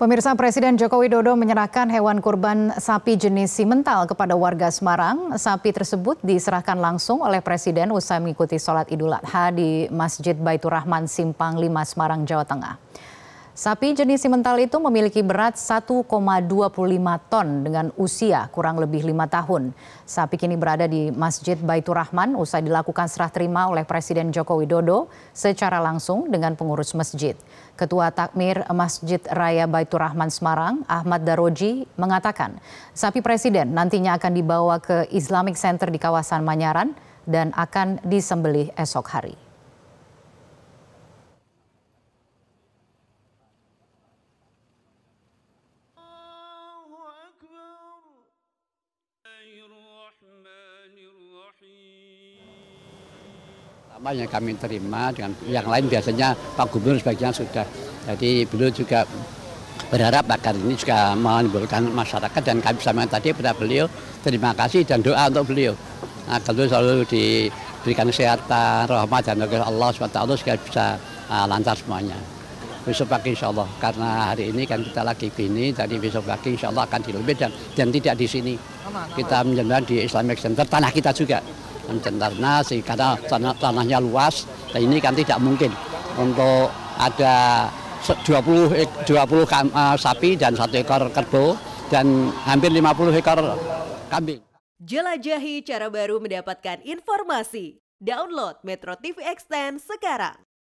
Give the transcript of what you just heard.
Pemirsa Presiden Joko Widodo menyerahkan hewan kurban sapi jenis simental kepada warga Semarang. Sapi tersebut diserahkan langsung oleh Presiden usai mengikuti sholat idul adha di Masjid Baitur Rahman Simpang 5 Semarang, Jawa Tengah. Sapi jenis simental itu memiliki berat 1,25 ton dengan usia kurang lebih lima tahun. Sapi kini berada di Masjid Baitur Rahman usai dilakukan serah terima oleh Presiden Joko Widodo secara langsung dengan pengurus masjid. Ketua Takmir Masjid Raya Baitur Rahman Semarang, Ahmad Daroji, mengatakan sapi Presiden nantinya akan dibawa ke Islamic Center di kawasan Manyaran dan akan disembelih esok hari. Pertama yang kami terima dengan yang lain biasanya Pak Gubernur sebagian sudah. Jadi beliau juga berharap agar ini juga menimbulkan masyarakat dan kami sama tadi kepada beliau terima kasih dan doa untuk beliau. Agar nah, beliau selalu diberikan kesehatan, rahmat dan Allah SWT segala bisa ah, lancar semuanya besok pagi insya Allah. Karena hari ini kan kita lagi gini, tadi besok pagi insya Allah akan lebih dan, dan tidak di sini. Kita menjendang di Islamic Center, tanah kita juga. Menjendangnya sih, karena tanah, tanahnya luas, dan ini kan tidak mungkin untuk ada 20, 20 uh, sapi dan satu ekor kerbau dan hampir 50 ekor kambing. Jelajahi cara baru mendapatkan informasi. Download Metro TV Extend sekarang.